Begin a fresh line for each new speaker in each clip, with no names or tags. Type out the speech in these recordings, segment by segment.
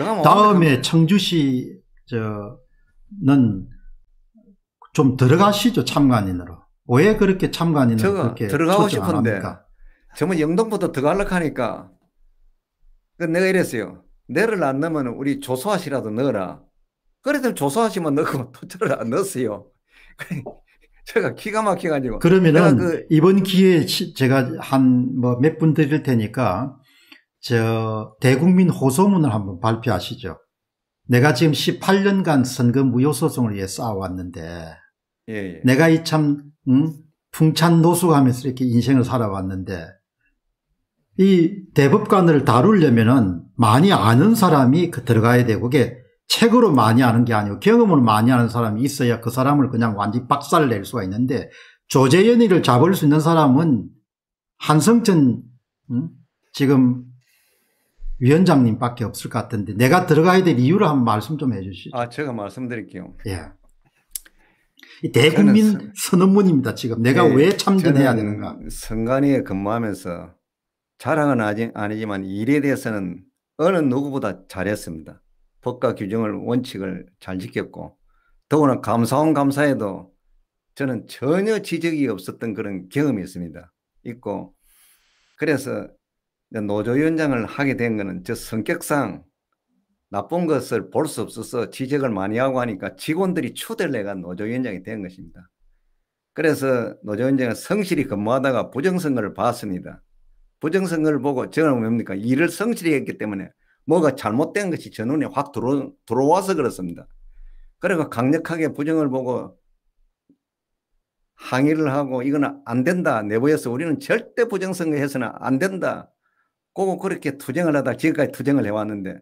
뭐 다음에
청주시 저는 좀 들어가시죠 참관인으로. 왜 그렇게 참관인으로 그렇게 들어가고 싶은데
저는 영등포도 들어가려고 하니까 그 내가 이랬어요. 내를 안 넣으면 우리 조소하시라도 넣어라. 그래도 조소하시면 넣고 도저을안 넣었어요. 제가 기가 막혀가지고. 그러면은 그
이번 기회에 제가 한 뭐 몇 분 드릴 테니까 저 대국민 호소문을 한번 발표하시죠. 내가 지금 18년간 선거 무효 소송을 위해 싸워왔는데 예, 예. 내가 이참 음, 풍찬 노숙하면서 이렇게 인생을 살아왔는데 이 대법관을 다루려면은 많이 아는 사람이 그 들어가야 되고 그게 책으로 많이 아는 게 아니고 경험으로 많이 아는 사람이 있어야 그 사람을 그냥 완전히 박살 낼 수가 있는데 조재연이를 잡을 수 있는 사람은 한성천 음? 지금 위원장님밖에 없을 것 같은데 내가 들어가야 될 이유를 한번 말씀 좀 해주시죠.
아 제가 말씀드릴게요.
예. 대국민 선언문입니다. 지금 내가 네, 왜 참전해야 되는가.
선관위에 근무하면서 자랑은 아직 아니지만 일에 대해서는 어느 누구보다 잘했습니다. 법과 규정을 원칙을 잘 지켰고 더구나 감사원 감사에도 저는 전혀 지적이 없었던 그런 경험이 있습니다. 있고 그래서 노조위원장을 하게 된 거는 저 성격상 나쁜 것을 볼 수 없어서 지적을 많이 하고 하니까 직원들이 추대를 해가 노조위원장이 된 것입니다. 그래서 노조위원장은 성실히 근무하다가 부정선거를 봤습니다. 부정선거를 보고 저는 뭡니까? 일을 성실히 했기 때문에 뭐가 잘못된 것이 저 눈에 확 들어, 들어와서 그렇습니다. 그리고 강력하게 부정을 보고 항의를 하고 이거는 안 된다. 내부에서 우리는 절대 부정선거 해서는 안 된다. 꼭 그렇게 투쟁을 하다 지금까지 투쟁을 해왔는데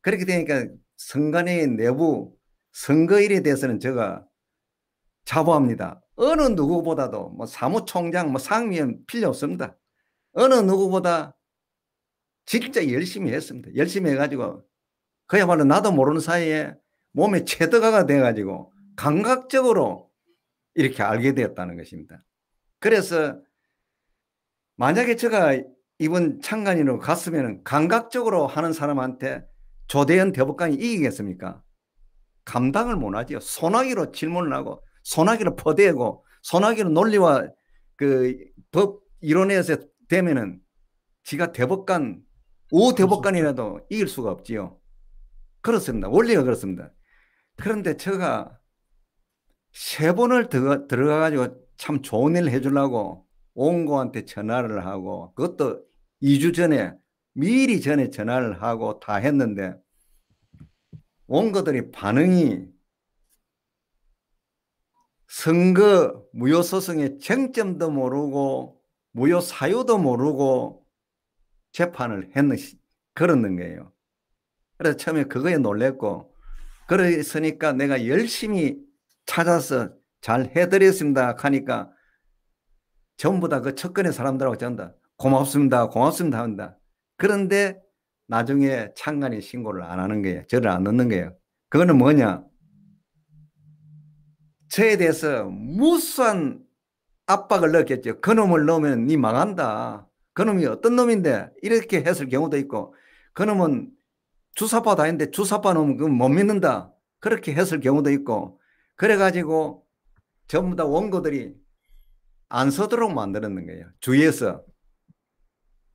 그렇게 되니까 선관위 내부 선거일에 대해서는 제가 자부합니다. 어느 누구보다도 뭐 사무총장, 뭐상위원 필요 없습니다. 어느 누구보다 진짜 열심히 했습니다. 열심히 해가지고 그야말로 나도 모르는 사이에 몸에 체드가가 돼가지고 감각적으로 이렇게 알게 되었다는 것입니다. 그래서 만약에 제가 이번 창간으로 갔으면 감각적으로 하는 사람한테 조대현 대법관이 이기겠습니까? 감당을 못하지요. 소나기로 질문을 하고 소나기로 퍼대고 소나기로 논리와 그 법 이론에서 되면은 지가 대법관 오 대법관이라도 이길 수가 없지요. 그렇습니다. 원리가 그렇습니다. 그런데 제가 세 번을 들어가 가지고 참 좋은 일을 해주려고 온고한테 전화를 하고 그것도 2주 전에 미리 전에 전화를 하고 다 했는데 원고들이 반응이 선거 무효소송의 쟁점도 모르고 무효사유도 모르고 재판을 했는 지 그러는 거예요. 그래서 처음에 그거에 놀랬고 그랬으니까 내가 열심히 찾아서 잘 해드렸습니다 하니까 전부 다그 첫근의 사람들하고 짠다. 고맙습니다. 고맙습니다. 한다. 그런데 나중에 창간이 신고를 안 하는 거예요. 저를 안 넣는 거예요. 그거는 뭐냐? 저에 대해서 무수한 압박을 넣겠죠. 그놈을 넣으면 니 망한다. 그놈이 어떤 놈인데 이렇게 했을 경우도 있고 그놈은 주사파 다닌데 주사파 놈은 그못 믿는다. 그렇게 했을 경우도 있고 그래가지고 전부 다 원고들이 안 서도록 만들었는 거예요. 주위에서.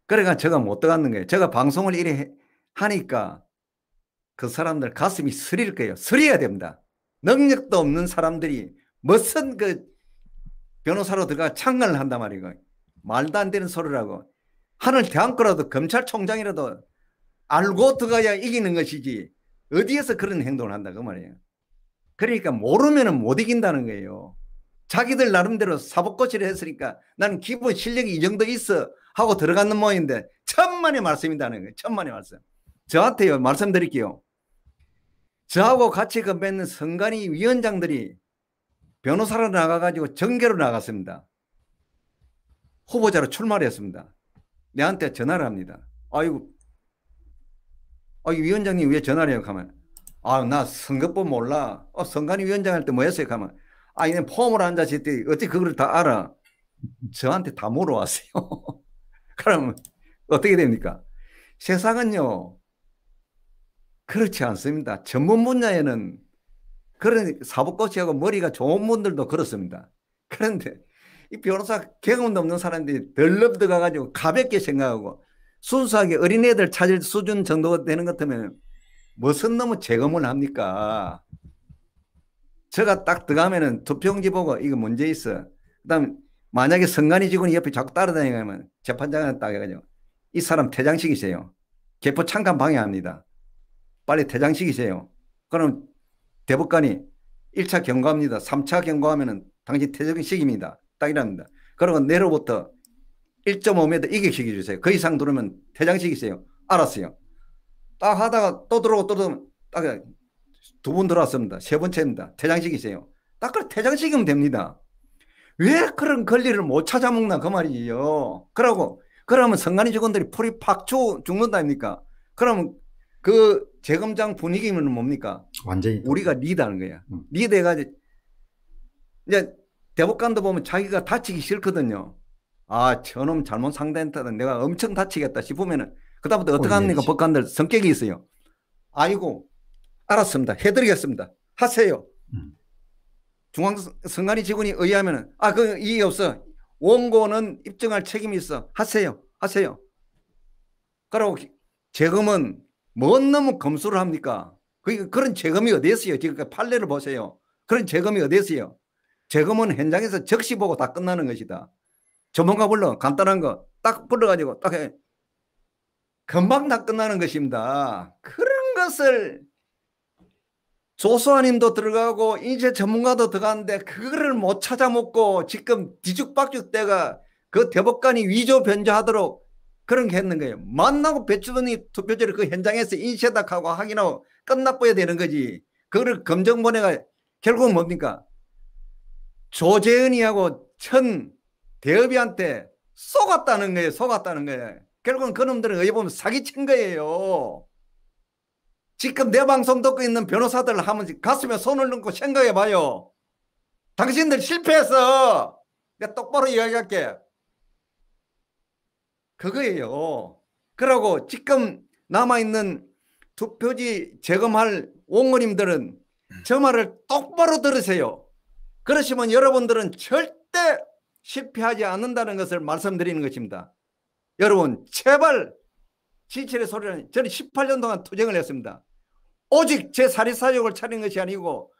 그러니까 제가 못 들어갔는 거예요. 제가 방송을 이래 하니까 그 사람들 가슴이 쓰릴 거예요. 쓰려야 됩니다. 능력도 없는 사람들이 무슨 그 변호사로 들어가 창간을 한단 말이고 말도 안 되는 소리라고 하늘 대안거라도 검찰총장이라도 알고 들어가야 이기는 것이지 어디에서 그런 행동을 한다 그 말이에요. 그러니까 모르면 못 이긴다는 거예요. 자기들 나름대로 사법고시를 했으니까 나는 기본 실력이 이 정도 있어 하고 들어가는 모양인데 천만의 말씀이다는 거예요. 천만의 말씀. 저한테요. 말씀드릴게요. 저하고 같이 건배는 그 선관위 위원장들이 변호사로 나가가지고 전계로 나갔습니다. 후보자로 출마를 했습니다. 내한테 전화를 합니다. 아이고, 아, 위원장님 왜 전화를 해요? 가면. 아, 나 선거법 몰라. 어, 선관위 위원장 할 때 뭐 했어요? 가면. 아이는 포함을 한다 했더니 어떻게 그걸 다 알아? 저한테 다 물어왔어요. 그럼 어떻게 됩니까? 세상은요 그렇지 않습니다. 전문 분야에는 그런 사법고시하고 머리가 좋은 분들도 그렇습니다. 그런데 이 변호사 경험도 없는 사람들이 덜럽 어가가지고 가볍게 생각하고 순수하게 어린애들 찾을 수준 정도 되는 것 같으면 무슨 놈의 재검을 합니까? 제가 딱 들어가면은 투표용지 보고 이거 문제 있어. 그다음 만약에 선관위 직원이 옆에 자꾸 따라다니면 재판장은 딱 해가지고 이 사람 퇴장식이세요 개포 창간 방해합니다. 빨리 퇴장식이세요 그럼 대법관이 1차 경고합니다. 3차 경고하면은 당신 퇴장식입니다. 딱 이랍니다. 그러고 내로부터 1.5m 이격시켜 주세요. 그 이상 들으면 퇴장식이세요 알았어요. 딱 하다가 또 들어오고 또 들어오면 딱 두분 들어왔습니다. 세 번째입니다. 퇴장시키세요. 딱 그래 퇴장시키면 됩니다. 왜 그런 권리를 못 찾아먹나 그말이지요 그러고 그러면 선관위 직원들이 풀이 팍 죽는다입니까? 그러면 그 재검장 분위기면 뭡니까? 완전히 우리가 리드하는 거야. 음. 리드해가지 이제 대법관도 보면 자기가 다치기 싫거든요. 아 저놈 잘못 상대했다 내가 엄청 다치겠다 싶으면은 그다음부터 어떻게 합니까? 예, 법관들 성격이 있어요. 아이고 알았습니다. 해드리겠습니다. 하세요. 음. 중앙선관위 직원이 의하면 아, 그 이의 없어. 원고는 입증할 책임이 있어. 하세요. 하세요. 그러고 재검은 뭔 놈은 검수를 합니까? 그, 그런 재검이 어디 있어요? 지금 판례를 보세요. 그런 재검이 어디 있어요? 재검은 현장에서 적시 보고 다 끝나는 것이다. 전문가 불러 간단한 거 딱 불러가지고 딱 해. 금방 다 끝나는 것입니다. 그런 것을 소수아님도 들어가고 인제 전문가도 들어갔는데 그거를 못 찾아먹고 지금 뒤죽박죽 때가 그 대법관이 위조 변조하도록 그런 게 했는 거예요. 만나고 배추더니 투표지를 그 현장에서 인쇄닥하고 확인하고 끝나버야 되는 거지. 그거를 검정본회가 결국은 뭡니까? 조재은이하고 천 대업이한테 속았다는 거예요. 속았다는 거예요. 결국은 그놈들은 어디 보면 사기친 거예요. 지금 내 방송 듣고 있는 변호사들 하면 가슴에 손을 넣고 생각해봐요. 당신들 실패해서 내가 똑바로 이야기할게. 그거예요. 그러고 지금 남아있는 투표지 재검할 옹어님들은 음. 저 말을 똑바로 들으세요. 그러시면 여러분들은 절대 실패하지 않는다는 것을 말씀드리는 것입니다. 여러분 제발 지칠의 소리는 저는 18년 동안 투쟁을 했습니다. 오직 제 사리사욕을 차린 것이 아니고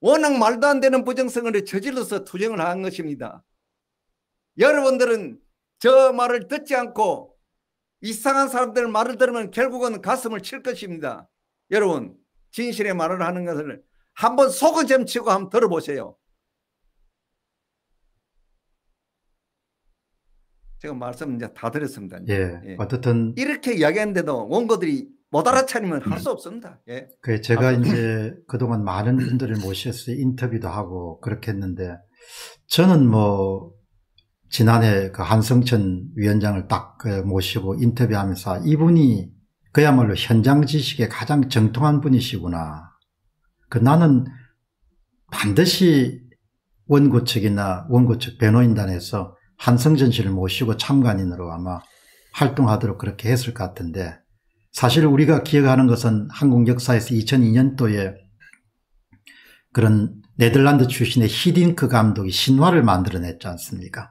워낙 말도 안 되는 부정성을 저질러서 투쟁을 한 것입니다. 여러분들은 저 말을 듣지 않고 이상한 사람들 말을 들으면 결국은 가슴을 칠 것입니다. 여러분 진실의 말을 하는 것을 한번 속은 점치고 한번 들어보세요. 제가 말씀 이제 다 드렸습니다. 예, 예. 어떻든 이렇게 이야기했는데도 원고들이 못 알아차리면 할 수 없습니다. 예.
그 제가 이제 그동안 많은 분들을 모셔서 인터뷰도 하고 그렇게 했는데 저는 뭐 지난해 그 한성천 위원장을 딱 그 모시고 인터뷰하면서 이분이 그야말로 현장 지식에 가장 정통한 분이시구나. 그 나는 반드시 원고 측이나 원고 측 변호인단에서 한성전 씨를 모시고 참관인으로 아마 활동하도록 그렇게 했을 것 같은데 사실 우리가 기억하는 것은 한국 역사에서 2002년도에 그런 네덜란드 출신의 히딩크 감독이 신화를 만들어냈지 않습니까?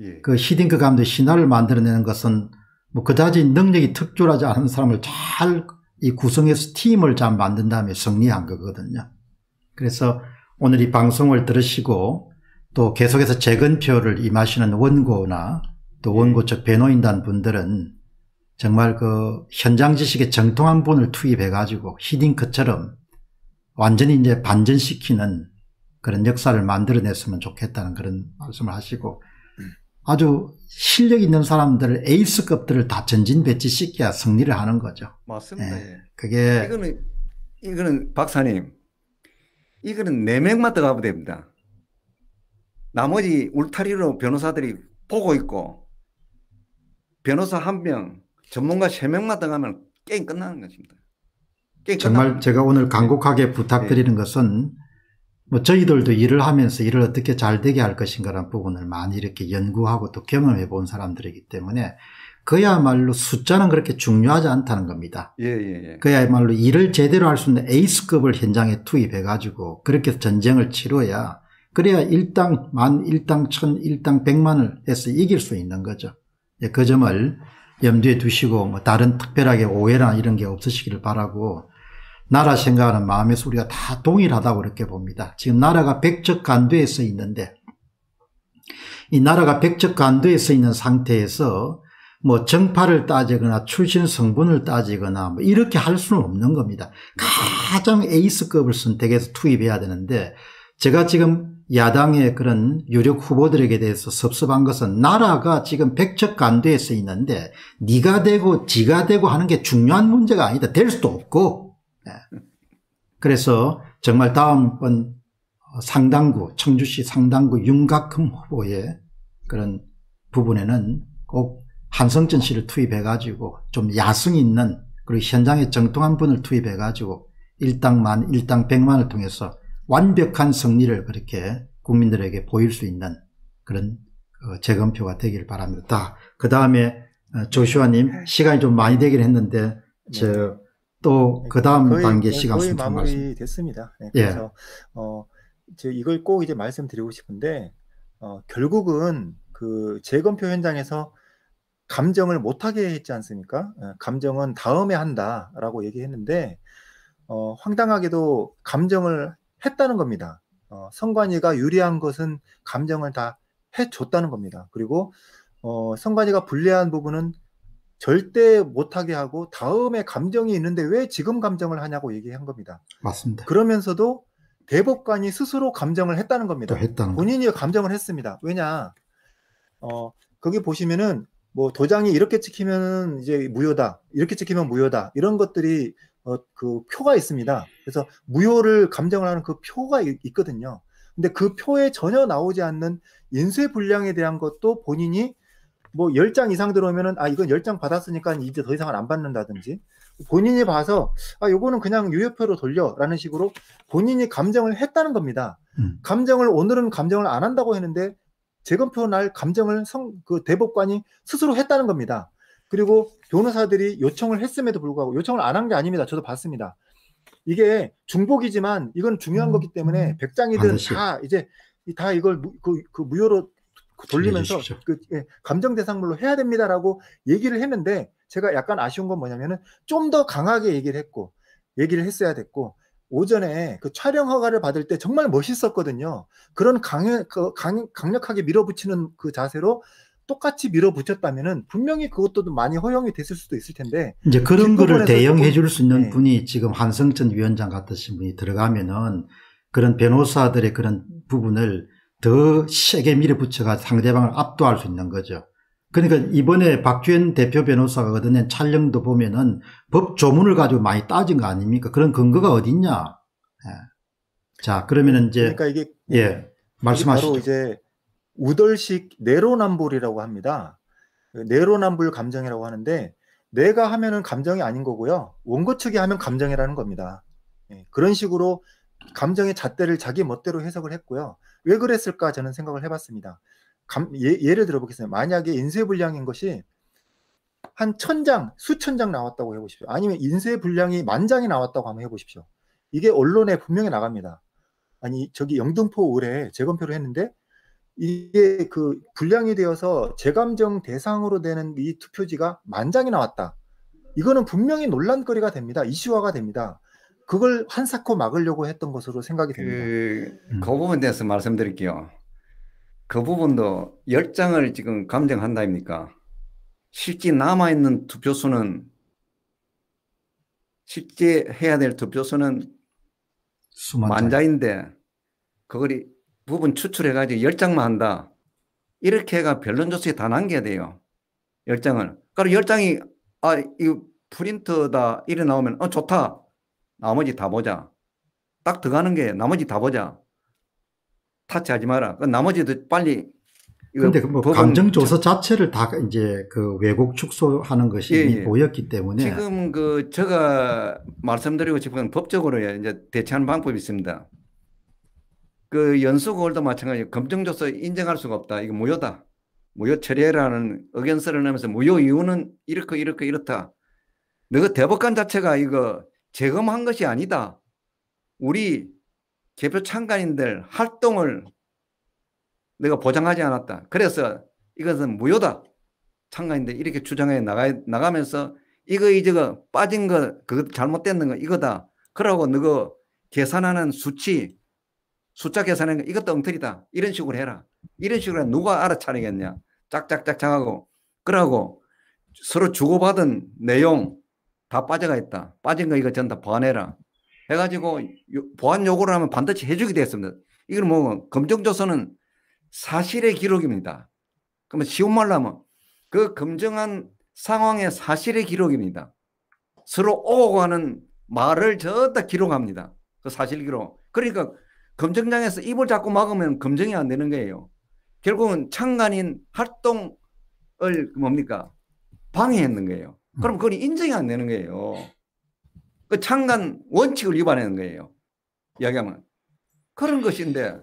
예. 그 히딩크 감독이 신화를 만들어내는 것은 뭐 그다지 능력이 특출하지 않은 사람을 잘 이 구성해서 팀을 잘 만든 다음에 승리한 거거든요. 그래서 오늘 이 방송을 들으시고 또 계속해서 재건표를 임하시는 원고나 또 예. 원고 측 변호인단 분들은 정말 그 현장 지식의 정통한 분을 투입해가지고 히딩크처럼 완전히 이제 반전시키는 그런 역사를 만들어냈으면 좋겠다는 그런 말씀을 하시고 아주 실력 있는 사람들을 에이스급들을 다 전진 배치시켜야 승리를 하는 거죠.
맞습니다. 예. 예. 그게 이거는 이거는 박사님 이거는 네 명만 들가면 됩니다. 나머지 울타리로 변호사들이 보고 있고 변호사 한 명, 전문가 3명만 들어가면 게임 끝나는 것입니다. 게임 정말
제가 오늘 간곡하게 부탁드리는 네. 것은 뭐 저희들도 일을 하면서 일을 어떻게 잘 되게 할 것인가라는 부분을 많이 이렇게 연구하고 또 경험해 본 사람들이기 때문에 그야말로 숫자는 그렇게 중요하지 않다는 겁니다. 예, 예, 예. 그야말로 일을 제대로 할 수 있는 에이스급을 현장에 투입해가지고 그렇게 전쟁을 치러야 그래야 일당 만, 일당 천, 일당 백만을 해서 이길 수 있는 거죠. 예, 그 점을 염두에 두시고 뭐 다른 특별하게 오해나 이런 게 없으시기를 바라고 나라 생각하는 마음의 소리가 다 동일하다고 이렇게 봅니다. 지금 나라가 백적 간도에 서 있는데 이 나라가 백적 간도에 서 있는 상태에서 뭐 정파를 따지거나 출신 성분을 따지거나 뭐 이렇게 할 수는 없는 겁니다. 가장 에이스급을 선택해서 투입해야 되는데 제가 지금 야당의 그런 유력 후보들에게 대해서 섭섭한 것은 나라가 지금 백척간도에서 있는데 네가 되고 지가 되고 하는 게 중요한 문제가 아니다. 될 수도 없고. 네. 그래서 정말 다음번 상당구 청주시 상당구 윤곽흠 후보의 그런 부분에는 꼭 한성진 씨를 투입해가지고 좀 야성 있는 그리고 현장에 정통한 분을 투입해가지고 일당만 일당 백만을 통해서 완벽한 승리를 그렇게 국민들에게 보일 수 있는 그런 어, 재검표가 되길 바랍니다. 그 다음에 어, 조슈아님 네. 시간이 좀 많이 되긴 했는데 네. 저 또그 다음 단계 네, 시간 거의 마무리
됐습니다. 네, 예. 그래서 예. 어, 이걸 꼭 이제 말씀드리고 싶은데 어, 결국은 그 재검표 현장에서 감정을 못하게 했지 않습니까? 어, 감정은 다음에 한다라고 얘기했는데 어, 황당하게도 감정을 했다는 겁니다. 어, 성관이가 유리한 것은 감정을 다 해줬다는 겁니다. 그리고 어, 성관이가 불리한 부분은 절대 못하게 하고 다음에 감정이 있는데 왜 지금 감정을 하냐고 얘기한 겁니다. 맞습니다. 그러면서도 대법관이 스스로 감정을 했다는 겁니다. 했다는 본인이 거. 감정을 했습니다. 왜냐, 어, 거기 보시면은 뭐 도장이 이렇게 찍히면 이제 무효다, 이렇게 찍히면 무효다 이런 것들이 어, 그 표가 있습니다. 그래서 무효를 감정을 하는 그 표가 있, 있거든요. 근데 그 표에 전혀 나오지 않는 인쇄 불량에 대한 것도 본인이 뭐 10장 이상 들어오면은 아 이건 10장 받았으니까 이제 더 이상은 안 받는다든지 본인이 봐서 아 요거는 그냥 유효표로 돌려라는 식으로 본인이 감정을 했다는 겁니다. 음. 감정을 오늘은 감정을 안 한다고 했는데 재검표 날 감정을 성, 그 대법관이 스스로 했다는 겁니다. 그리고 변호사들이 요청을 했음에도 불구하고 요청을 안 한 게 아닙니다. 저도 봤습니다. 이게 중복이지만 이건 중요한 음. 거기 때문에 음. 백장이든 아, 다 이제 다 이걸 무, 그, 그 무효로 돌리면서 그, 예, 감정 대상물로 해야 됩니다라고 얘기를 했는데 제가 약간 아쉬운 건 뭐냐면은 좀 더 강하게 얘기를 했고 얘기를 했어야 됐고 오전에 그 촬영 허가를 받을 때 정말 멋있었거든요. 그런 강그 강, 강력하게 밀어붙이는 그 자세로 똑같이 밀어붙였다면은 분명히 그것도 많이 허용이 됐을 수도 있을 텐데 이제 그런 거를 대응해 줄
수 있는 네. 분이 지금 한성천 위원장 같으신 분이 들어가면은 그런 변호사들의 그런 부분을 더 세게 밀어붙여가 상대방을 압도할 수 있는 거죠. 그러니까 이번에 박주현 대표 변호사가 얻어낸 촬영도 보면은 법 조문을 가지고 많이 따진 거 아닙니까? 그런 근거가 어딨냐? 예. 자, 그러면 이제 그러니까 이게 예. 말씀하시죠. 바로
이제 우덜식 내로남불이라고 합니다. 그 내로남불 감정이라고 하는데 내가 하면은 감정이 아닌 거고요. 원고 측이 하면 감정이라는 겁니다. 예, 그런 식으로 감정의 잣대를 자기 멋대로 해석을 했고요. 왜 그랬을까 저는 생각을 해봤습니다. 감, 예, 를 들어보겠습니다. 만약에 인쇄불량인 것이 한 천장, 수천 장 나왔다고 해보십시오. 아니면 인쇄불량이 만 장이 나왔다고 한번 해보십시오. 이게 언론에 분명히 나갑니다. 아니 저기 영등포 올해 재검표를 했는데 이게 그분량이 되어서 재감정 대상으로 되는 이 투표지가 만장이 나왔다. 이거는 분명히 논란거리가 됩니다. 이슈화가 됩니다.
그걸 한사코 막으려고 했던 것으로 생각이 됩니다. 그, 음. 그 부분에 대해서 말씀드릴게요. 그 부분도 열장을 지금 감정한다입니까? 실제 남아있는 투표수는 실제 해야 될 투표수는 수만장. 만자인데 그걸 부분 추출해가지고 열장만 한다. 이렇게 해가 변론조서에 다 남겨야 돼요. 열장을. 그리고 그러니까 열장이, 아, 이거 프린트다. 이래 나오면, 어, 좋다. 나머지 다 보자. 딱 들어가는 게 나머지 다 보자. 타치하지 마라. 그 나머지도 빨리. 근데 그 뭐 감정조서
자체를 다 이제 그 왜곡 축소하는 것이 예, 예. 보였기 때문에 지금
그 제가 말씀드리고 싶은 법적으로 이제 대처하는 방법이 있습니다. 그연수고을도 마찬가지 검증조서 인정할 수가 없다. 이거 무효다. 무효 처리라는 의견서를 내면서 무효 이유는 이렇게 이렇게 이렇다. 너가 대법관 자체가 이거 재검한 것이 아니다. 우리 개표 참관인들 활동을 내가 보장하지 않았다. 그래서 이것은 무효다. 참관인들 이렇게 주장해 나가, 나가면서 이거 이저거 빠진 거, 그거 잘못됐는 거 이거다. 그러고 너가 계산하는 수치, 숫자 계산하는 거 이것도 엉터리다. 이런 식으로 해라. 이런 식으로 해라. 누가 알아차리겠냐. 짝짝짝 장하고 그러고 서로 주고받은 내용 다 빠져가 있다. 빠진 거 이거 전 다 보완해라. 해가지고 보완 요구를 하면 반드시 해주게 되었습니다. 이걸뭐 검증조서는 사실의 기록입니다. 그러면 쉬운 말로 하면 그 검증한 상황의 사실의 기록입니다. 서로 오고 가는 말을 전부 다 기록합니다. 그 사실 기록. 그러니까 검증장에서 입을 잡고 막으면 검증이 안 되는 거예요. 결국은 창간인 활동을 뭡니까? 방해했는 거예요. 그럼 그건 인정이 안 되는 거예요. 그 창간 원칙을 위반하는 거예요. 이야기하면. 그런 것인데,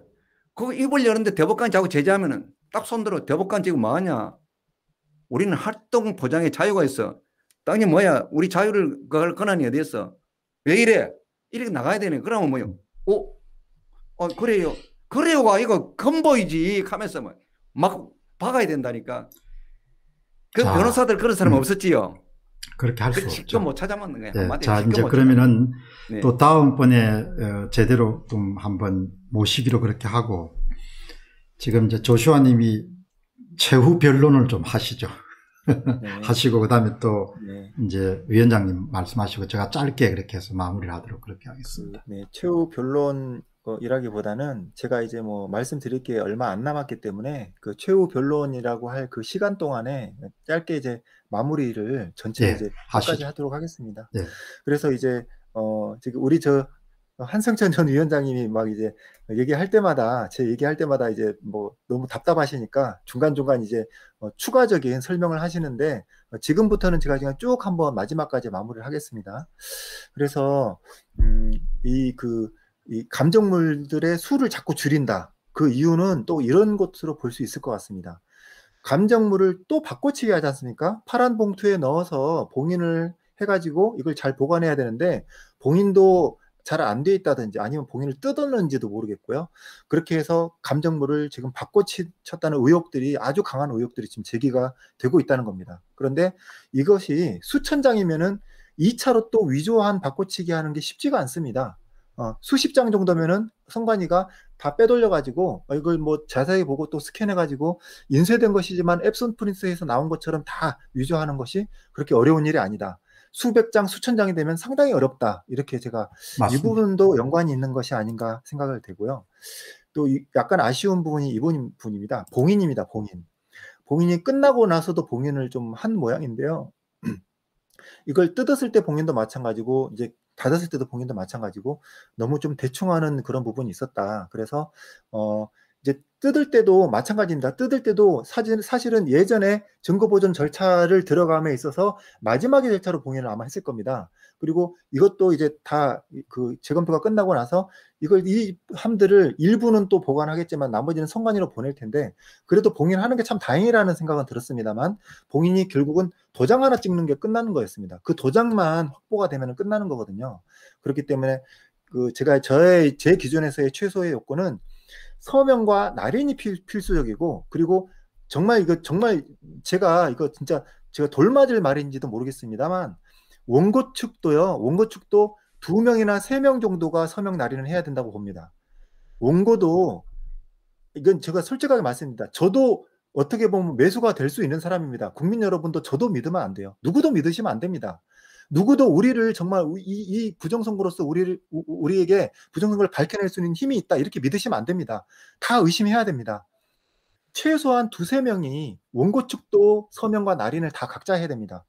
그 입을 여는데 대법관 자고 제재하면은 딱 손들어 대법관 지금 뭐하냐? 우리는 활동 보장의 자유가 있어. 땅이 뭐야? 우리 자유를 그걸 권한이 어디 있어? 왜 이래? 이렇게 나가야 되네. 그러면 뭐요? 오, 어? 어, 그래요. 그래요가 이거 건보이지. 하면서 막, 막 박아야 된다니까. 그 자, 변호사들 그런 사람 음. 없었지요. 그렇게 할수 그 없죠. 지금 뭐 못 찾아먹는 거야. 네, 자 이제 그러면은 네. 또
다음번에 어, 제대로 좀 한번 모시기로 그렇게 하고 지금 이제 조슈아님이 최후 변론을 좀 하시죠. 네. 하시고 그다음에 또 네. 이제 위원장님 말씀하시고 제가 짧게 그렇게 해서 마무리를 하도록
그렇게 하겠습니다. 그, 네, 최후 변론 어, 이라기보다는 제가 이제 뭐 말씀드릴 게 얼마 안 남았기 때문에 그 최후 변론이라고 할 그 시간 동안에 짧게 이제 마무리를 전체 네, 이제 끝까지 하도록 하겠습니다. 네. 그래서 이제 어 지금 우리 저 한승천 전 위원장님이 막 이제 얘기할 때마다 제 얘기할 때마다 이제 뭐 너무 답답하시니까 중간중간 이제 어, 추가적인 설명을 하시는데 어, 지금부터는 제가 그냥 쭉 한번 마지막까지 마무리를 하겠습니다. 그래서 음, 이그 이 감정물들의 수를 자꾸 줄인다. 그 이유는 또 이런 것으로 볼 수 있을 것 같습니다. 감정물을 또 바꿔치기 하지 않습니까? 파란 봉투에 넣어서 봉인을 해가지고 이걸 잘 보관해야 되는데 봉인도 잘 안 돼 있다든지 아니면 봉인을 뜯었는지도 모르겠고요. 그렇게 해서 감정물을 지금 바꿔쳤다는 치 의혹들이 아주 강한 의혹들이 지금 제기가 되고 있다는 겁니다. 그런데 이것이 수천 장이면은 2차로 또 위조한 바꿔치기 하는 게 쉽지가 않습니다. 어, 수십 장 정도면은 성관위가다 빼돌려가지고 어, 이걸 뭐 자세히 보고 또 스캔해가지고 인쇄된 것이지만 앱슨 프린스에서 나온 것처럼 다 위조하는 것이 그렇게 어려운 일이 아니다. 수백 장, 수천 장이 되면 상당히 어렵다. 이렇게 제가 맞습니다. 이 부분도 연관이 있는 것이 아닌가 생각을 되고요. 또 약간 아쉬운 부분이 이 분입니다. 봉인입니다. 봉인. 봉인이 끝나고 나서도 봉인을 좀 한 모양인데요. 이걸 뜯었을 때 봉인도 마찬가지고 이제 닫았을 때도 봉인도 마찬가지고 너무 좀 대충하는 그런 부분이 있었다. 그래서 어 이제 뜯을 때도 마찬가지입니다. 뜯을 때도 사진 사실은 예전에 증거 보존 절차를 들어감에 있어서 마지막의 절차로 봉인을 아마 했을 겁니다. 그리고 이것도 이제 다 그 재검토가 끝나고 나서 이걸 이 함들을 일부는 또 보관하겠지만 나머지는 선관위로 보낼 텐데 그래도 봉인하는 게 참 다행이라는 생각은 들었습니다만 봉인이 결국은 도장 하나 찍는 게 끝나는 거였습니다. 그 도장만 확보가 되면 끝나는 거거든요. 그렇기 때문에 그 제가 저의 제 기준에서의 최소의 요건은 서명과 날인이 필, 필수적이고 그리고 정말 이거 정말 제가 이거 진짜 제가 돌맞을 말인지도 모르겠습니다만 원고 측도요. 원고 측도 두 명이나 세 명 정도가 서명 날인을 해야 된다고 봅니다. 원고도 이건 제가 솔직하게 말씀드립니다. 저도 어떻게 보면 매수가 될 수 있는 사람입니다. 국민 여러분도 저도 믿으면 안 돼요. 누구도 믿으시면 안 됩니다. 누구도 우리를 정말 이, 이 부정선거로서 우리를 우리에게 부정선거를 밝혀낼 수 있는 힘이 있다 이렇게 믿으시면 안 됩니다. 다 의심해야 됩니다. 최소한 두세 명이 원고 측도 서명과 날인을 다 각자 해야 됩니다.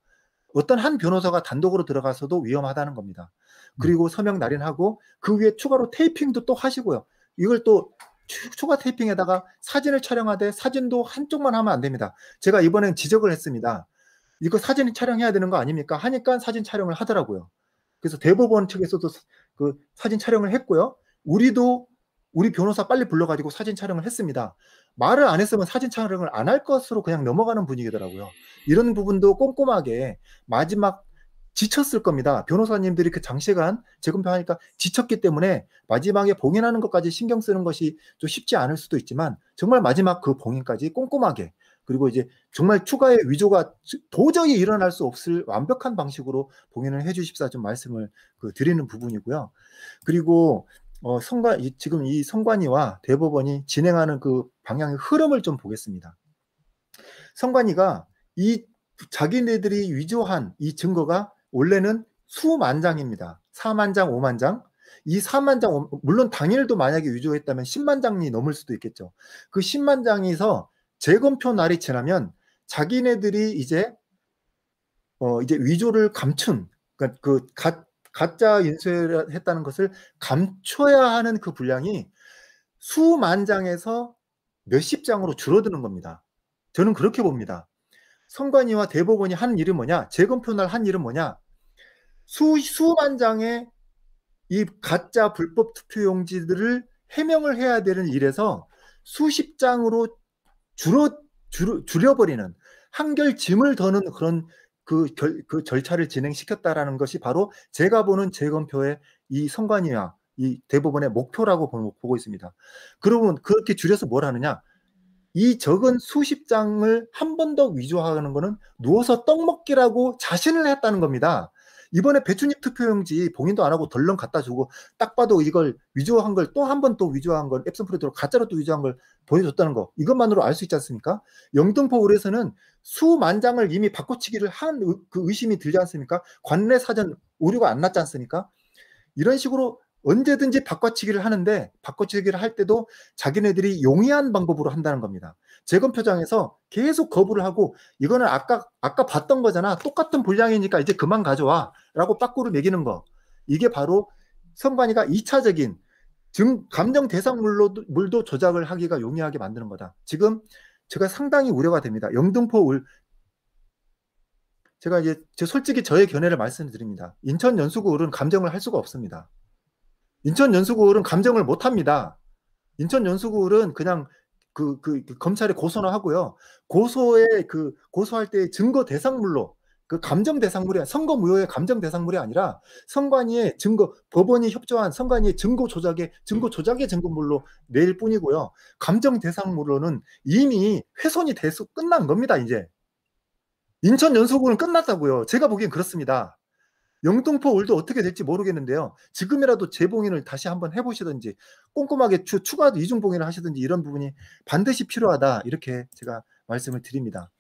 어떤 한 변호사가 단독으로 들어가서도 위험하다는 겁니다. 음. 그리고 서명 날인하고 그 위에 추가로 테이핑도 또 하시고요. 이걸 또 추가 테이핑에다가 사진을 촬영하되 사진도 한쪽만 하면 안 됩니다. 제가 이번엔 지적을 했습니다. 이거 사진 촬영해야 되는 거 아닙니까? 하니까 사진 촬영을 하더라고요. 그래서 대법원 측에서도 그 사진 촬영을 했고요. 우리도 우리 변호사 빨리 불러가지고 사진 촬영을 했습니다. 말을 안 했으면 사진 촬영을 안 할 것으로 그냥 넘어가는 분위기더라고요. 이런 부분도 꼼꼼하게 마지막 지쳤을 겁니다. 변호사님들이 그 장시간 재검표하니까 지쳤기 때문에 마지막에 봉인하는 것까지 신경 쓰는 것이 좀 쉽지 않을 수도 있지만 정말 마지막 그 봉인까지 꼼꼼하게 그리고 이제 정말 추가의 위조가 도저히 일어날 수 없을 완벽한 방식으로 봉인을 해주십사 좀 말씀을 그 드리는 부분이고요. 그리고 어, 성관, 지금 이선관위와 대법원이 진행하는 그 방향의 흐름을 좀 보겠습니다. 성관이가 이 자기네들이 위조한 이 증거가 원래는 수만 장입니다. 4만 장, 5만 장. 이 4만 장, 물론 당일도 만약에 위조했다면 10만 장이 넘을 수도 있겠죠. 그 10만 장에서 재검표 날이 지나면 자기네들이 이제 어 이제 위조를 감춘 그그갓 그러니까 가짜 인쇄했다는 것을 감춰야 하는 그 분량이 수만 장에서 몇십 장으로 줄어드는 겁니다. 저는 그렇게 봅니다. 선관위와 대법원이 한 일은 뭐냐? 재검표 날 한 일은 뭐냐? 수, 수만 장의 이 가짜 불법 투표용지들을 해명을 해야 되는 일에서 수십 장으로 줄어, 줄 줄여버리는 한결 짐을 더는 그런 그, 결, 그 절차를 진행시켰다라는 것이 바로 제가 보는 재검표의 이선관위야이대부분의 목표라고 보고 있습니다. 그러면 그렇게 줄여서 뭘 하느냐? 이 적은 수십 장을 한 번 더 위조하는 것은 누워서 떡 먹기라고 자신을 했다는 겁니다. 이번에 배추잎 투표용지 봉인도 안 하고 덜렁 갖다 주고 딱 봐도 이걸 위조한 걸 또 한 번 또 위조한 걸 앱슨 프레드로 가짜로 또 위조한 걸 보내줬다는 거 이것만으로 알 수 있지 않습니까? 영등포 을에서는 수만 장을 이미 바꿔치기를 한 그 의심이 들지 않습니까? 관내 사전 오류가 안 났지 않습니까? 이런 식으로 언제든지 바꿔치기를 하는데 바꿔치기를 할 때도 자기네들이 용이한 방법으로 한다는 겁니다. 재검표장에서 계속 거부를 하고 이거는 아까 아까 봤던 거잖아. 똑같은 분량이니까 이제 그만 가져와라고 빠꾸를 매기는 거. 이게 바로 선관위가 2차적인 증 감정 대상물로 물도 조작을 하기가 용이하게 만드는 거다. 지금 제가 상당히 우려가 됩니다. 영등포 울 제가 이제 솔직히 저의 견해를 말씀드립니다. 인천 연수구 울은 감정을 할 수가 없습니다. 인천 연수구은 감정을 못 합니다. 인천 연수구은 그냥 그, 그, 그 검찰에 고소나 하고요. 고소의 그 고소할 때의 증거 대상물로 그 감정 대상물이 선거 무효의 감정 대상물이 아니라 선관위의 증거 법원이 협조한 선관위의 증거 조작의 증거 조작의 증거물로 내일 뿐이고요. 감정 대상물로는 이미 훼손이 돼서 끝난 겁니다. 이제 인천 연수구는 끝났다고요. 제가 보기엔 그렇습니다. 영등포 올도 어떻게 될지 모르겠는데요. 지금이라도 재봉인을 다시 한번 해보시든지 꼼꼼하게 추, 추가 이중봉인을 하시든지 이런 부분이 반드시 필요하다 이렇게 제가 말씀을 드립니다.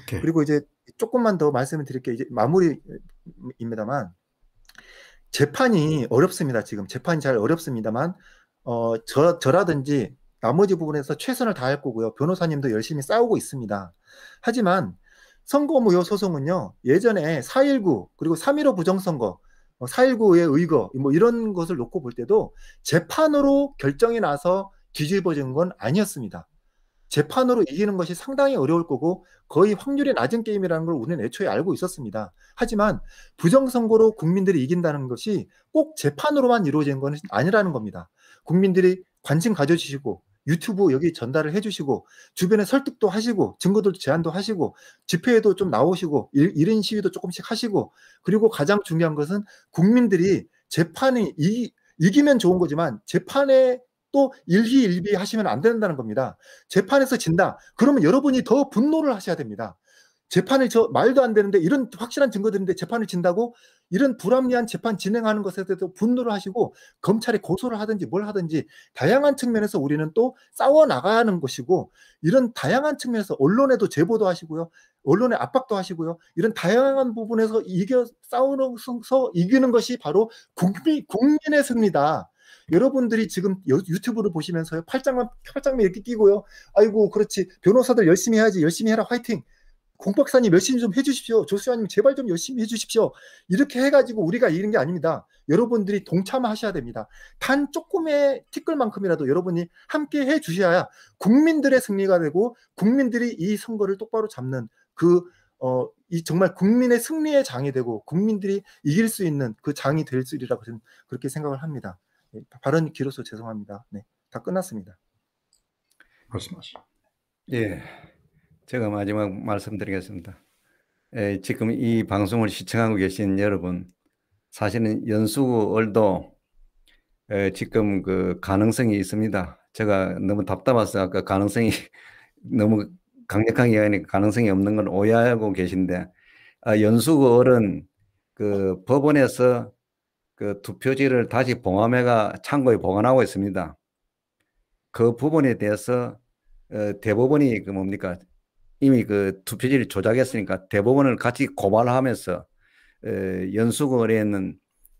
오케이. 그리고 이제 조금만 더 말씀을 드릴게 이제 마무리입니다만 재판이 어렵습니다. 지금 재판이 잘 어렵습니다만 어, 저, 저라든지 나머지 부분에서 최선을 다할 거고요. 변호사님도 열심히 싸우고 있습니다. 하지만 선거무효 소송은요, 예전에 4.19 그리고 3.15 부정선거, 4.19의 어, 의거, 뭐 이런 것을 놓고 볼 때도 재판으로 결정이 나서 뒤집어진 건 아니었습니다. 재판으로 이기는 것이 상당히 어려울 거고 거의 확률이 낮은 게임이라는 걸 우리는 애초에 알고 있었습니다. 하지만 부정선거로 국민들이 이긴다는 것이 꼭 재판으로만 이루어진 것은 아니라는 겁니다. 국민들이 관심 가져주시고 유튜브 여기 전달을 해주시고 주변에 설득도 하시고 증거들 도 제안도 하시고 집회에도 좀 나오시고 일, 이런 시위도 조금씩 하시고 그리고 가장 중요한 것은 국민들이 재판이 이, 이기면 좋은 거지만 재판에 또 일희일비 하시면 안 된다는 겁니다. 재판에서 진다. 그러면 여러분이 더 분노를 하셔야 됩니다. 재판을 저 말도 안 되는데 이런 확실한 증거들인데 재판을 진다고 이런 불합리한 재판 진행하는 것에 대해서 분노를 하시고 검찰에 고소를 하든지 뭘 하든지 다양한 측면에서 우리는 또 싸워 나가는 것이고 이런 다양한 측면에서 언론에도 제보도 하시고요. 언론의 압박도 하시고요. 이런 다양한 부분에서 이겨 싸우면서 이기는 것이 바로 국민 국민의 승리다. 여러분들이 지금 유튜브를 보시면서요. 팔짱만 팔짱만 이렇게 끼고요. 아이고 그렇지 변호사들 열심히 해야지 열심히 해라 화이팅 공박사님 열심히 좀 해주십시오. 조수아님 제발 좀 열심히 해주십시오. 이렇게 해가지고 우리가 이기는 게 아닙니다. 여러분들이 동참하셔야 됩니다. 단 조금의 티끌만큼이라도 여러분이 함께 해주셔야 국민들의 승리가 되고 국민들이 이 선거를 똑바로 잡는 그 어, 이 정말 국민의 승리의 장이 되고 국민들이 이길 수 있는 그 장이 될수리라고 저는 그렇게 생각을 합니다. 네, 발언 길어서 죄송합니다. 네, 다 끝났습니다. 말씀하시
예. 제가 마지막 말씀드리겠습니다. 에, 예, 지금 이 방송을 시청하고 계신 여러분, 사실은 연수월도 에, 예, 지금 그 가능성이 있습니다. 제가 너무 답답해서 아까 가능성이 너무 강력하게 하니까 가능성이 없는 건 오해하고 계신데 아, 연수월은 그 법원에서 그 투표지를 다시 봉함해가 창고에 보관하고 있습니다. 그 부분에 대해서 어, 대법원이 그 뭡니까 이미 그 투표지를 조작했으니까 대법원을 같이 고발하면서 에, 어, 연수거래는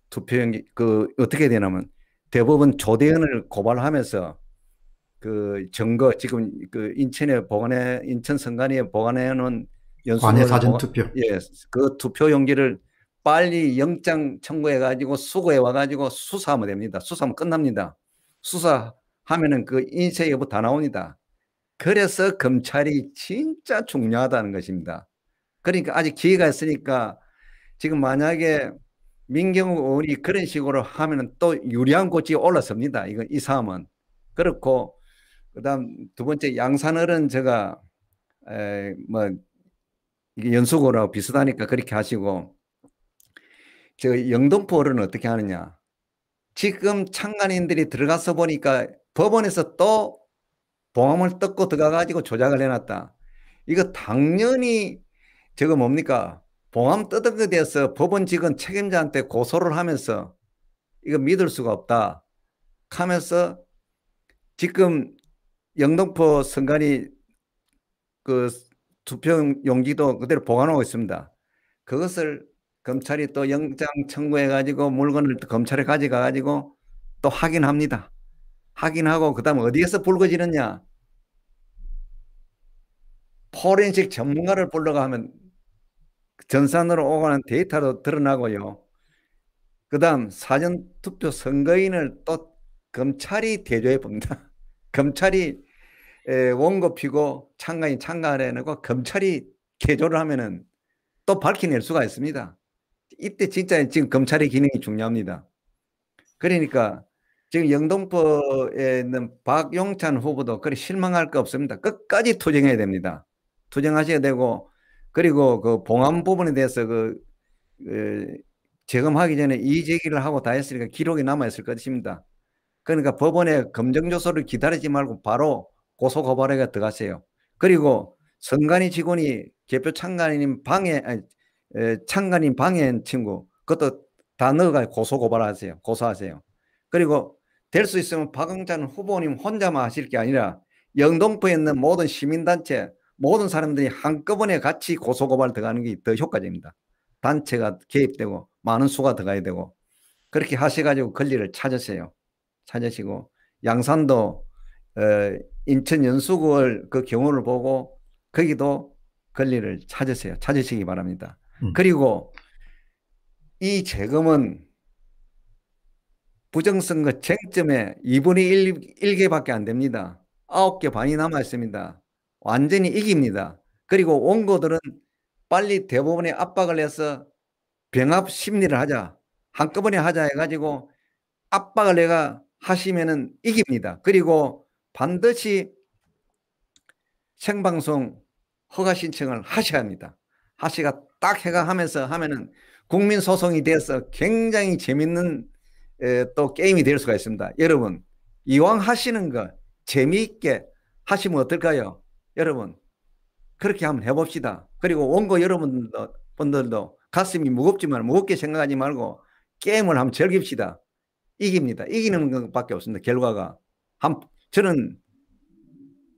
투표용지 그 어떻게 되냐면 대법원 조대원을 고발하면서 그 증거 지금 그 인천에 보관해 인천 선관위에 보관해 놓은 연수관의 사전 투표 예그 투표 용지를 빨리 영장 청구해 가지고 수거해 와 가지고 수사하면 됩니다 수사하면 끝납니다 수사하면은 그 인쇄 여부 다 나옵니다 그래서 검찰이 진짜 중요하다는 것입니다. 그러니까 아직 기회가 있으니까 지금 만약에 민경욱 의원이 그런 식으로 하면 또 유리한 곳이 올랐습니다. 이건 이 사람은 그렇고 그다음 두 번째 양산을은 제가 에, 뭐 이게 연수고랑 비슷하니까 그렇게 하시고 저 영등포는 어떻게 하느냐 지금 창간인들이 들어가서 보니까 법원에서 또 봉함을 뜯고 들어가가지고 조작을 해놨다. 이거 당연히 저거 뭡니까? 봉함 뜯은 것에 대해서 법원 직원 책임자한테 고소를 하면서 이거 믿을 수가 없다. 하면서 지금 영등포 선관위 그 투표 용지도 그대로 보관하고 있습니다. 그것을 검찰이 또 영장 청구해가지고 물건을 검찰에 가져가가지고 또 확인합니다. 확인 하고 그다음 어디에서 불거지느냐? 포렌식 전문가를 불러가 하면 전산으로 오가는 데이터도 드러나고요. 그다음 사전 투표 선거인을 또 검찰이 대조해 봅니다. 검찰이 원고 피고 참가인 참가를 해놓고 검찰이 개조를 하면은 또 밝혀낼 수가 있습니다. 이때 진짜 지금 검찰의 기능이 중요합니다. 그러니까 지금 영동포에 있는 박용찬 후보도 그리 실망할 거 없습니다. 끝까지 투쟁해야 됩니다. 투쟁하셔야 되고 그리고 그 봉함 부분에 대해서 그, 그 재검하기 전에 이의제기를 하고 다 했으니까 기록이 남아있을 것입니다. 그러니까 법원의 검증조서를 기다리지 말고 바로 고소고발에 들어가세요. 그리고 선관위 직원이 개표 창관인 방해, 아니, 창간인 방해한 친구, 그것도 다 넣어가 고소고발하세요. 고소하세요. 그리고 될수 있으면 박영찬 후보님 혼자만 하실 게 아니라 영동포에 있는 모든 시민단체 모든 사람들이 한꺼번에 같이 고소고발 들어가는 게 더 효과적입니다. 단체가 개입되고 많은 수가 들어가야 되고 그렇게 하셔가지고 권리를 찾으세요. 찾으시고 양산도 어, 인천 연수구를 그 경우를 보고 거기도 권리를 찾으세요. 찾으시기 바랍니다. 음. 그리고 이재금은 부정선거 쟁점에 2분의 1, 개밖에안 됩니다. 9개 반이 남아있습니다. 완전히 이깁니다. 그리고 원고들은 빨리 대법원에 압박을 해서 병합 심리를 하자. 한꺼번에 하자 해가지고 압박을 내가 하시면은 이깁니다. 그리고 반드시 생방송 허가 신청을 하셔야 합니다. 하시가 딱 해가 하면서 하면은 국민 소송이 돼서 굉장히 재밌는 또 게임이 될 수가 있습니다. 여러분, 이왕 하시는 거 재미있게 하시면 어떨까요? 여러분, 그렇게 한번 해봅시다. 그리고 온 거 여러분들 분들도 가슴이 무겁지만 무겁게 생각하지 말고 게임을 한번 즐깁시다. 이깁니다. 이기는 것밖에 없습니다. 결과가. 한, 저는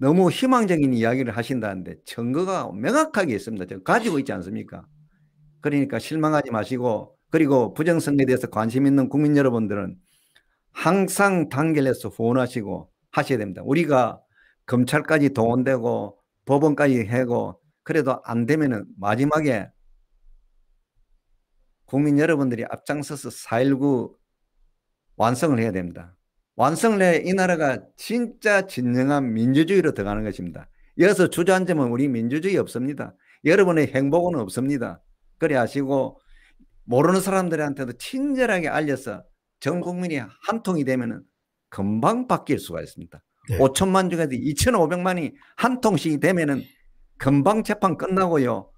너무 희망적인 이야기를 하신다는데 증거가 명확하게 있습니다. 가지고 있지 않습니까? 그러니까 실망하지 마시고 그리고 부정선거에 대해서 관심 있는 국민 여러분들은 항상 단결해서 후원하시고 하셔야 됩니다. 우리가 검찰까지 동원되고 법원까지 해고 그래도 안 되면은 마지막에 국민 여러분들이 앞장서서 4.19 완성을 해야 됩니다. 완성을 해야 이 나라가 진짜 진정한 민주주의로 들어가는 것입니다. 여기서 주저앉으면 우리 민주주의 없습니다. 여러분의 행복은 없습니다. 그래 하시고 모르는 사람들한테도 친절하게 알려서 전 국민이 한 통이 되면은 금방 바뀔 수가 있습니다. 네. 5천만 중에서 2,500만이 한 통씩이 되면은 금방 재판 끝나고요.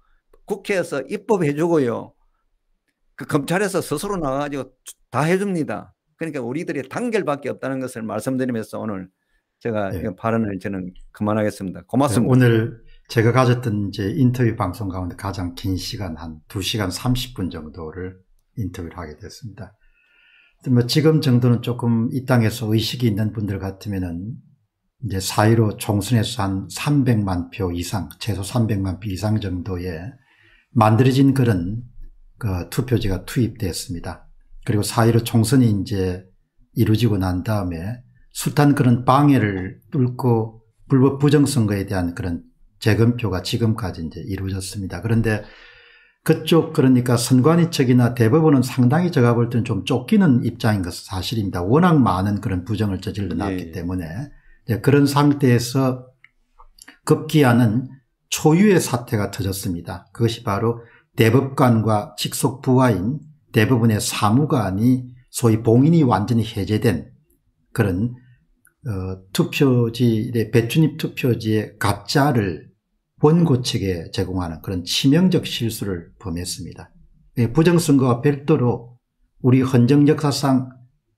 국회에서 입법해 주고요. 그 검찰에서 스스로 나와가지고다 해줍니다. 그러니까 우리들의 단결밖에 없다는 것을 말씀드리면서 오늘 제가 네. 발언을 저는 그만하겠습니다. 고맙습니다. 네,
오늘 제가 가졌던 이제 인터뷰 방송 가운데 가장 긴 시간 한 2시간 30분 정도를 인터뷰를 하게 됐습니다. 뭐 지금 정도는 조금 이 땅에서 의식이 있는 분들 같으면은 이제 사이로 총선에서 한 300만 표 이상, 최소 300만 표 이상 정도의 만들어진 그런 그 투표지가 투입됐습니다. 그리고 사이로 총선이 이제 이루어지고 난 다음에 숱한 그런 방해를 뚫고 불법 부정선거에 대한 그런 재검표가 지금까지 이제 이루어졌습니다. 그런데 그쪽 그러니까 선관위 측이나 대법원은 상당히 제가 볼 때는 좀 쫓기는 입장인 것은 사실입니다. 워낙 많은 그런 부정을 저질러 놨기 예. 때문에 그런 상태에서 급기야는 초유의 사태가 터졌습니다. 그것이 바로 대법관과 직속 부하인 대부분의 사무관이 소위 봉인이 완전히 해제된 그런 어, 투표지, 배추잎 투표지의 가짜를 원고 측에 제공하는 그런 치명적 실수를 범했습니다. 예, 부정선거와 별도로 우리 헌정 역사상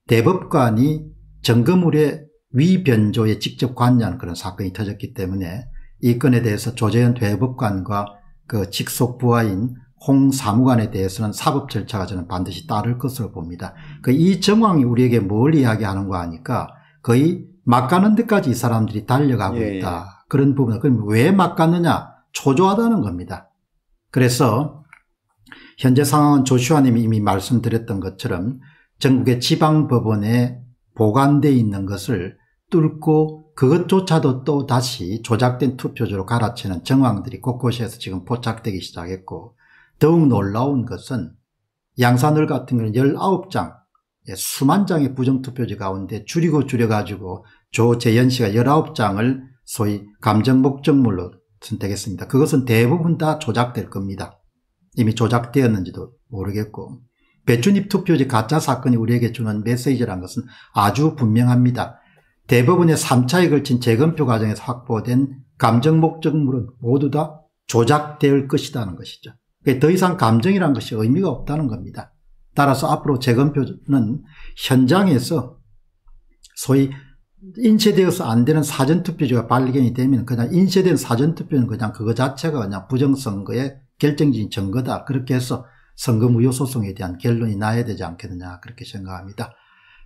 대법관이 정거물의 위변조에 직접 관여한 그런 사건이 터졌기 때문에 이 건에 대해서 조재현 대법관과 그 직속 부하인 홍 사무관에 대해서는 사법 절차가 저는 반드시 따를 것으로 봅니다. 그 이 정황이 우리에게 뭘 이야기하는가 하니까 거의 막 가는 데까지 이 사람들이 달려가고 예, 예. 있다. 그런 부분. 그럼 왜막 갔느냐? 초조하다는 겁니다. 그래서 현재 상황은 조슈아님이 이미 말씀드렸던 것처럼 전국의 지방법원에 보관되어 있는 것을 뚫고 그것조차도 또 다시 조작된 투표지로 갈아치는 정황들이 곳곳에서 지금 포착되기 시작했고 더욱 놀라운 것은 양산을 같은 경우는 19장 예, 수만 장의 부정투표지 가운데 줄이고 줄여가지고 조재현 씨가 19장을 소위 감정목적물로 선택했습니다. 그것은 대부분 다 조작될 겁니다. 이미 조작되었는지도 모르겠고 배춘입 투표지 가짜 사건이 우리에게 주는 메시지란 것은 아주 분명합니다. 대부분의 3차에 걸친 재검표 과정에서 확보된 감정목적물은 모두 다 조작될 것이라는 것이죠. 더 이상 감정이란 것이 의미가 없다는 겁니다. 따라서 앞으로 재검표는 현장에서 소위 인쇄되어서 안 되는 사전투표지가 발견이 되면 그냥 인쇄된 사전투표는 그냥 그거 자체가 그냥 부정선거의 결정적인 증거다. 그렇게 해서 선거 무효 소송에 대한 결론이 나야 되지 않겠느냐 그렇게 생각합니다.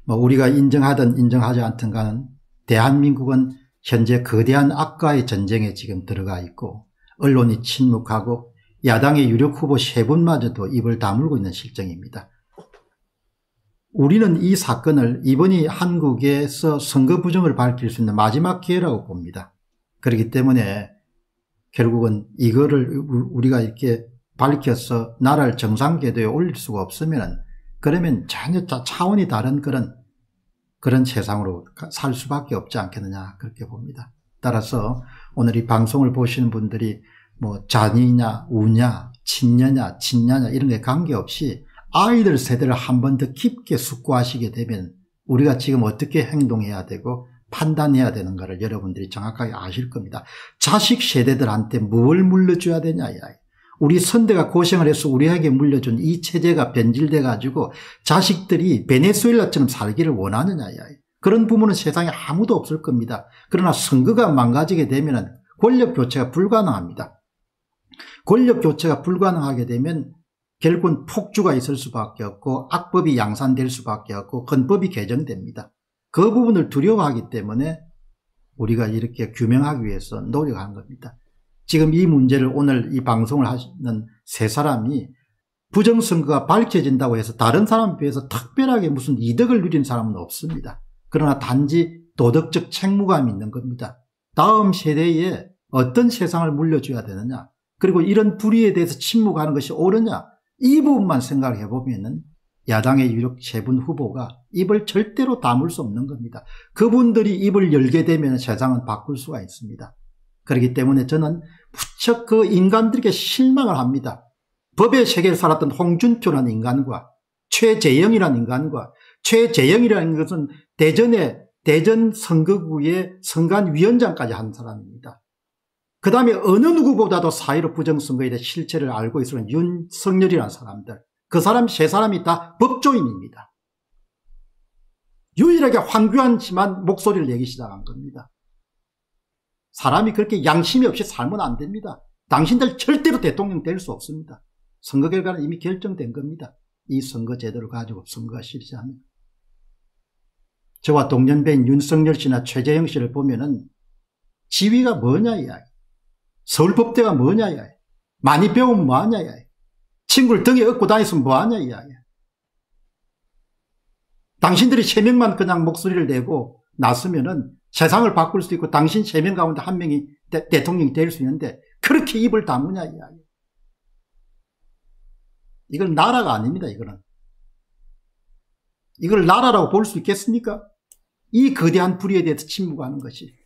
뭐 우리가 인정하든 인정하지 않든 간은 대한민국은 현재 거대한 악과의 전쟁에 지금 들어가 있고 언론이 침묵하고 야당의 유력 후보 세 분마저도 입을 다물고 있는 실정입니다. 우리는 이 사건을 이번이 한국에서 선거 부정을 밝힐 수 있는 마지막 기회라고 봅니다. 그렇기 때문에 결국은 이거를 우리가 이렇게 밝혀서 나라를 정상궤도에 올릴 수가 없으면 그러면 전혀 차원이 다른 그런 그런 세상으로 살 수밖에 없지 않겠느냐 그렇게 봅니다. 따라서 오늘 이 방송을 보시는 분들이 뭐 잔이냐 우냐 친녀냐 친냐냐 이런 게 관계없이 아이들 세대를 한 번 더 깊게 숙고하시게 되면 우리가 지금 어떻게 행동해야 되고 판단해야 되는가를 여러분들이 정확하게 아실 겁니다. 자식 세대들한테 뭘 물려줘야 되냐 이 아이. 우리 선대가 고생을 해서 우리에게 물려준 이 체제가 변질돼 가지고 자식들이 베네수엘라처럼 살기를 원하느냐 이 아이. 그런 부모는 세상에 아무도 없을 겁니다. 그러나 선거가 망가지게 되면 권력 교체가 불가능합니다. 권력 교체가 불가능하게 되면 결국은 폭주가 있을 수밖에 없고 악법이 양산될 수밖에 없고 헌법이 개정됩니다. 그 부분을 두려워하기 때문에 우리가 이렇게 규명하기 위해서 노력한 겁니다. 지금 이 문제를 오늘 이 방송을 하는 시세 사람이 부정선거가 밝혀진다고 해서 다른 사람에 비해서 특별하게 무슨 이득을 누린 사람은 없습니다. 그러나 단지 도덕적 책무감이 있는 겁니다. 다음 세대에 어떤 세상을 물려줘야 되느냐 그리고 이런 불의에 대해서 침묵하는 것이 옳으냐 이 부분만 생각해 을보면 야당의 유력 세분 후보가 입을 절대로 다물 수 없는 겁니다. 그분들이 입을 열게 되면 세상은 바꿀 수가 있습니다. 그렇기 때문에 저는 무척 그 인간들에게 실망을 합니다. 법의 세계를 살았던 홍준표라는 인간과 최재영이라는 인간과 최재영이라는 것은 대전의 대전 선거구의 선관위원장까지 한 사람입니다. 그 다음에 어느 누구보다도 4.15 부정선거에 대해 실체를 알고 있으면 윤석열이라는 사람들. 그 사람 세 사람이 다 법조인입니다. 유일하게 황교안지만 목소리를 내기 시작한 겁니다. 사람이 그렇게 양심이 없이 살면 안 됩니다. 당신들 절대로 대통령 될 수 없습니다. 선거 결과는 이미 결정된 겁니다. 이 선거 제도를 가지고 선거가 실시하면. 저와 동년배인 윤석열 씨나 최재형 씨를 보면은 지위가 뭐냐 이야기. 서울법대가 뭐냐 야 많이 배우면 뭐하냐 야 친구를 등에 업고 다니면 뭐하냐 야 당신들이 세 명만 그냥 목소리를 내고 나서면은 세상을 바꿀 수 있고 당신 세 명 가운데 한 명이 대, 통령이 될 수 있는데 그렇게 입을 다무냐 야 이건 나라가 아닙니다 이거는 이걸 나라라고 볼 수 있겠습니까?
이 거대한 불의에 대해서 침묵하는 것이